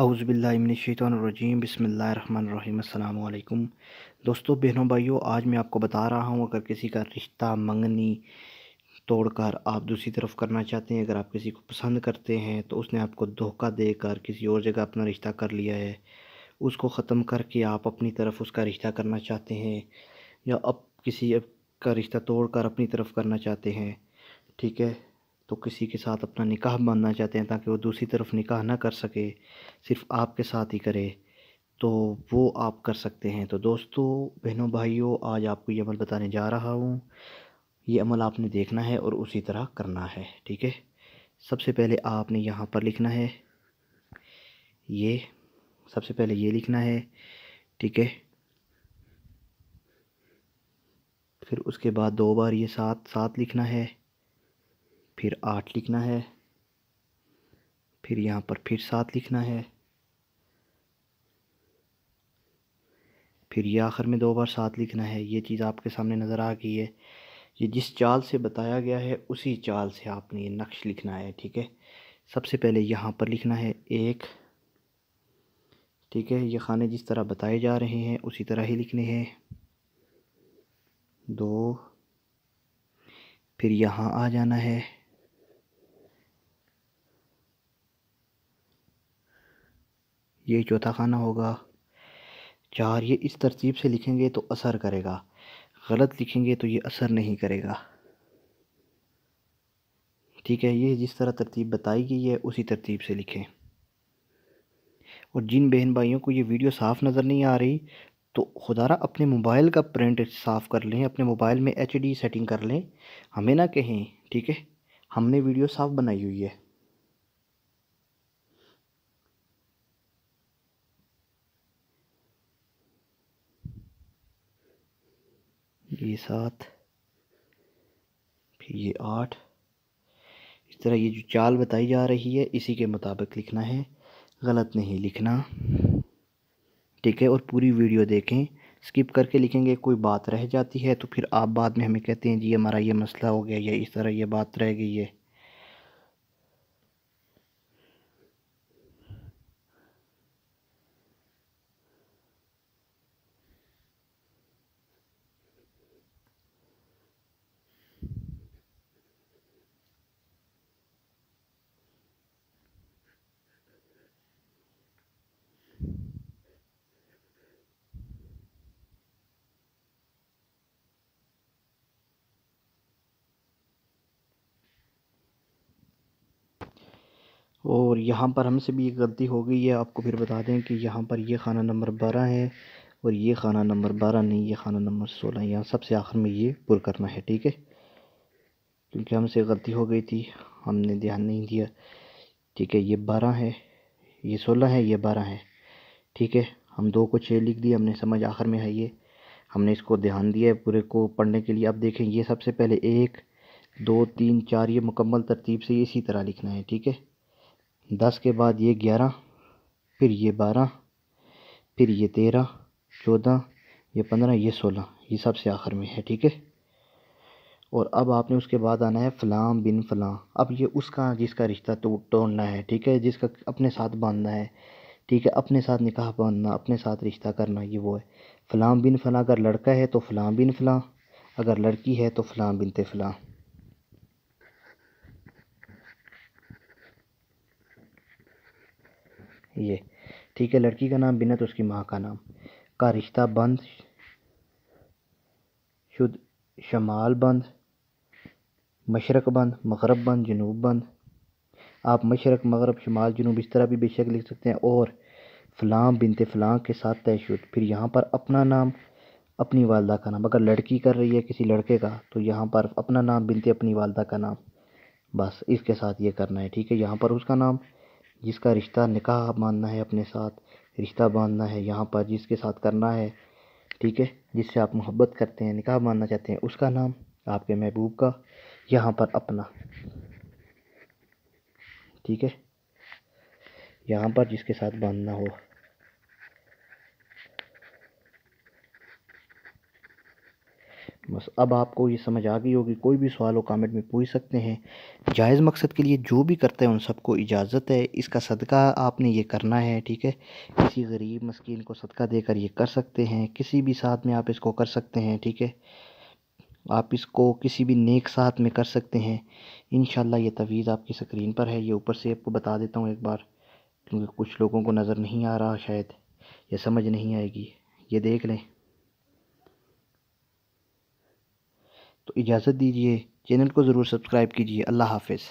اعوذ باللہ من الشیطان الرجیم بسم اللہ الرحمن الرحیم السلام علیکم دوستو بہنوں بھائیوں آج میں آپ کو بتا رہا ہوں اگر کسی کا رشتہ منگنی توڑ کر آپ دوسری طرف کرنا چاہتے ہیں اگر آپ کسی کو پسند کرتے ہیں تو اس نے آپ کو دھوکہ دے کر کسی اور جگہ اپنا رشتہ کر لیا ہے اس کو ختم کر کے آپ اپنی طرف اس کا رشتہ کرنا چاہتے ہیں یا اب کسی کا رشتہ توڑ کر اپنی طرف کرنا چاہتے ہیں ٹھیک ہے تو کسی کے ساتھ اپنا نکاح باندھنا چاہتے ہیں تاکہ وہ دوسری طرف نکاح نہ کر سکے صرف آپ کے ساتھ ہی کرے تو وہ آپ کر سکتے ہیں تو دوستو بہنوں بھائیوں آج آپ کو یہ عمل بتانے جا رہا ہوں یہ عمل آپ نے دیکھنا ہے اور اسی طرح کرنا ہے ٹھیک ہے سب سے پہلے آپ نے یہاں پر لکھنا ہے یہ سب سے پہلے یہ لکھنا ہے ٹھیک ہے پھر اس کے بعد دو بار یہ ساتھ ساتھ لکھنا ہے پھر آٹھ لکھنا ہے پھر یہاں پر پھر سات لکھنا ہے پھر یہ آخر میں دو بار سات لکھنا ہے یہ چیز آپ کے سامنے نظر آ گئی ہے یہ جس چال سے بتایا گیا ہے اسی چال سے آپ نے یہ نقش لکھنا ہے ٹھیک ہے سب سے پہلے یہاں پر لکھنا ہے ایک ٹھیک ہے یہ خانے جس طرح بتائے جا رہے ہیں اسی طرح ہی لکھنے ہیں دو پھر یہاں آ جانا ہے یہ یہ چوتھا خانہ ہوگا چار اس ترتیب سے لکھیں گے تو اثر کرے گا غلط لکھیں گے تو یہ اثر نہیں کرے گا ٹھیک ہے یہ جس طرح ترتیب بتائی گئی ہے اسی ترتیب سے لکھیں اور جن بہن بھائیوں کو یہ ویڈیو صاف نظر نہیں آ رہی تو خدا اپنے موبائل کا پرنٹ صاف کر لیں اپنے موبائل میں ایچ ڈی سیٹنگ کر لیں ہمیں نہ کہیں ٹھیک ہے ہم نے ویڈیو صاف بنائی ہوئی ہے یہ سات پھر یہ آٹھ اس طرح یہ جو چال بتائی جا رہی ہے اسی کے مطابق لکھنا ہے غلط نہیں لکھنا ٹھیک ہے اور پوری ویڈیو دیکھیں سکپ کر کے لکھیں گے کوئی بات رہ جاتی ہے تو پھر آپ بعد میں ہمیں کہتے ہیں جی ہمارا یہ مسئلہ ہو گیا یا اس طرح یہ بات رہ گئی ہے اور یہاں پر ہم سے بھی ایک غلطی ہو گئی ہے آپ کو پھر بتا دیں کہ یہاں پر یہ خانہ نمبر بارہ ہے اور یہ خانہ نمبر بارہ نہیں یہ خانہ نمبر سولہ یہاں سب سے آخر میں یہ پر کرنا ہے ٹھیک ہے کیونکہ ہم سے غلطی ہو گئی تھی ہم نے دھیان نہیں دیا ٹھیک ہے یہ بارہ ہے یہ سولہ ہے یہ بارہ ہے ٹھیک ہے ہم دو کو چھ لکھ دی ہم نے سمجھ آخر میں ہے یہ ہم نے اس کو دھیان دیا ہے پورے کو پڑھنے کے لیے اب دیکھیں یہ سب سے پہلے ایک دو تین چار یہ مکمل ترتیب سے اسی طرح لکھنا ہے ٹھیک ہے دس کے بعد یہ گیارہ پھر یہ بارہ پھر یہ تیرہ چودہ یہ پندرہ یہ سولہ یہ سب سے آخر میں ہے ٹھیک ہے اور اب آپ نے اس کے بعد آنا ہے فلاں بن فلاں اب یہ اس کا جس کا رشتہ تو توڑنا ہے ٹھیک ہے جس کا اپنے ساتھ باندھنا ہے ٹھیک ہے اپنے ساتھ نکاح باندھنا اپنے ساتھ رشتہ کرنا یہ وہ ہے فلاں بن فلاں اگر لڑکا ہے تو فلاں بن فلاں اگر لڑکی ہے تو فلاں بنتے فلاں یہ ٹھیک ہے لڑکی کا نام بنت اس کی ماں کا نام کا رشتہ بند شد شمال بند مشرق بند مغرب بند جنوب بند آپ مشرق مغرب شمال جنوب اس طرح بھی بے شک لکھ سکتے ہیں اور فلاں بنت فلاں کے ساتھ طے شد پھر یہاں پر اپنا نام اپنی والدہ کا نام اگر لڑکی کر رہی ہے کسی لڑکے کا تو یہاں پر اپنا نام بنت اپنی والدہ کا نام بس اس کے ساتھ یہ کرنا ہے ٹھیک ہے یہاں پر اس کا نام جس کا رشتہ نکاح ماننا ہے اپنے ساتھ رشتہ باندھنا ہے یہاں پر جس کے ساتھ کرنا ہے ٹھیک ہے جس سے آپ محبت کرتے ہیں نکاح ماننا چاہتے ہیں اس کا نام آپ کے محبوب کا یہاں پر اپنا ٹھیک ہے یہاں پر جس کے ساتھ باندھنا ہو بس اب آپ کو یہ سمجھ آ گئی ہوگی کوئی بھی سوال و کامنٹ میں پوچھ سکتے ہیں جائز مقصد کے لیے جو بھی کرتے ہیں ان سب کو اجازت ہے اس کا صدقہ آپ نے یہ کرنا ہے ٹھیک ہے کسی غریب مسکین کو صدقہ دے کر یہ کر سکتے ہیں کسی بھی ساتھ میں آپ اس کو کر سکتے ہیں ٹھیک ہے آپ اس کو کسی بھی نیک ساتھ میں کر سکتے ہیں انشاءاللہ یہ توویز آپ کی سکرین پر ہے یہ اوپر سے آپ کو بتا دیتا ہوں ایک بار کیونکہ کچھ لوگوں کو نظر نہیں آ رہا شاید یہ سمجھ نہیں آئے گی یہ دیکھ لیں تو اجازت دیجیے چینل کو ضرور سبسکرائب کیجیے اللہ حافظ